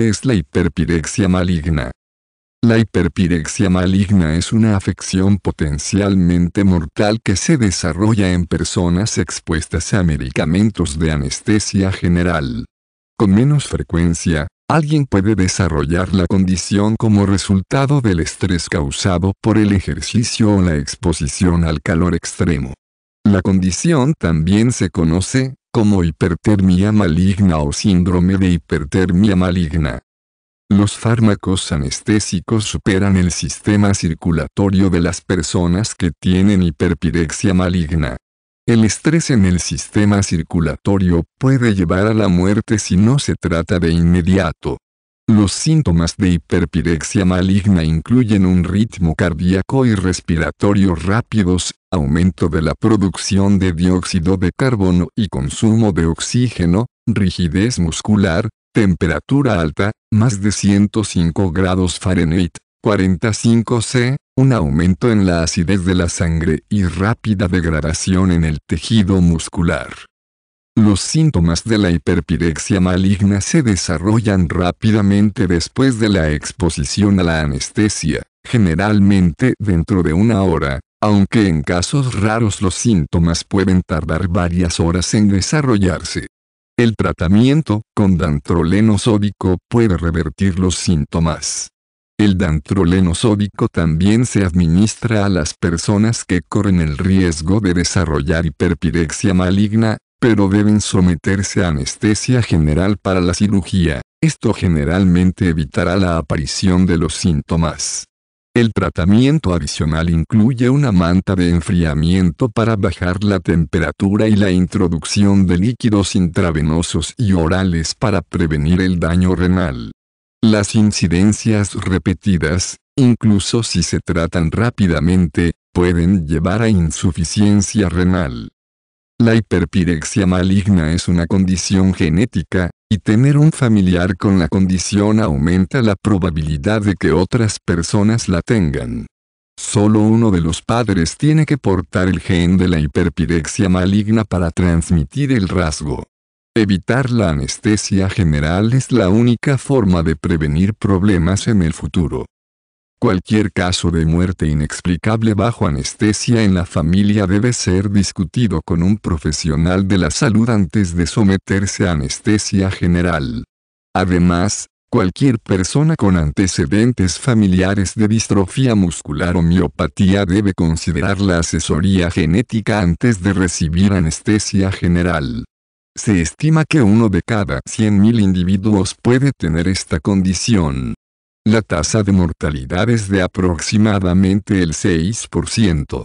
es la hiperpirexia maligna. La hiperpirexia maligna es una afección potencialmente mortal que se desarrolla en personas expuestas a medicamentos de anestesia general. Con menos frecuencia, alguien puede desarrollar la condición como resultado del estrés causado por el ejercicio o la exposición al calor extremo. La condición también se conoce, como hipertermia maligna o síndrome de hipertermia maligna. Los fármacos anestésicos superan el sistema circulatorio de las personas que tienen hiperpirexia maligna. El estrés en el sistema circulatorio puede llevar a la muerte si no se trata de inmediato. Los síntomas de hiperpirexia maligna incluyen un ritmo cardíaco y respiratorio rápidos, aumento de la producción de dióxido de carbono y consumo de oxígeno, rigidez muscular, temperatura alta, más de 105 grados Fahrenheit, 45 C, un aumento en la acidez de la sangre y rápida degradación en el tejido muscular. Los síntomas de la hiperpirexia maligna se desarrollan rápidamente después de la exposición a la anestesia, generalmente dentro de una hora, aunque en casos raros los síntomas pueden tardar varias horas en desarrollarse. El tratamiento con dantroleno sódico puede revertir los síntomas. El dantroleno sódico también se administra a las personas que corren el riesgo de desarrollar hiperpirexia maligna, pero deben someterse a anestesia general para la cirugía. Esto generalmente evitará la aparición de los síntomas. El tratamiento adicional incluye una manta de enfriamiento para bajar la temperatura y la introducción de líquidos intravenosos y orales para prevenir el daño renal. Las incidencias repetidas, incluso si se tratan rápidamente, pueden llevar a insuficiencia renal. La hiperpirexia maligna es una condición genética, y tener un familiar con la condición aumenta la probabilidad de que otras personas la tengan. Solo uno de los padres tiene que portar el gen de la hiperpirexia maligna para transmitir el rasgo. Evitar la anestesia general es la única forma de prevenir problemas en el futuro. Cualquier caso de muerte inexplicable bajo anestesia en la familia debe ser discutido con un profesional de la salud antes de someterse a anestesia general. Además, Cualquier persona con antecedentes familiares de distrofía muscular o miopatía debe considerar la asesoría genética antes de recibir anestesia general. Se estima que uno de cada 100.000 individuos puede tener esta condición. La tasa de mortalidad es de aproximadamente el 6%.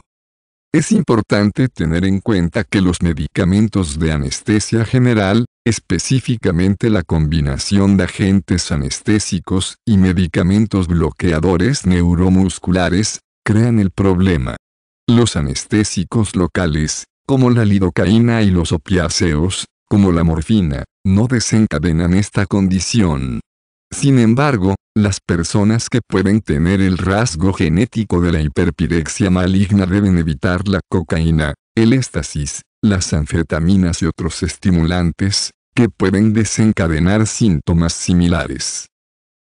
Es importante tener en cuenta que los medicamentos de anestesia general, específicamente la combinación de agentes anestésicos y medicamentos bloqueadores neuromusculares, crean el problema. Los anestésicos locales, como la lidocaína y los opiáceos, como la morfina, no desencadenan esta condición. Sin embargo, las personas que pueden tener el rasgo genético de la hiperpirexia maligna deben evitar la cocaína, el éstasis, las anfetaminas y otros estimulantes, que pueden desencadenar síntomas similares.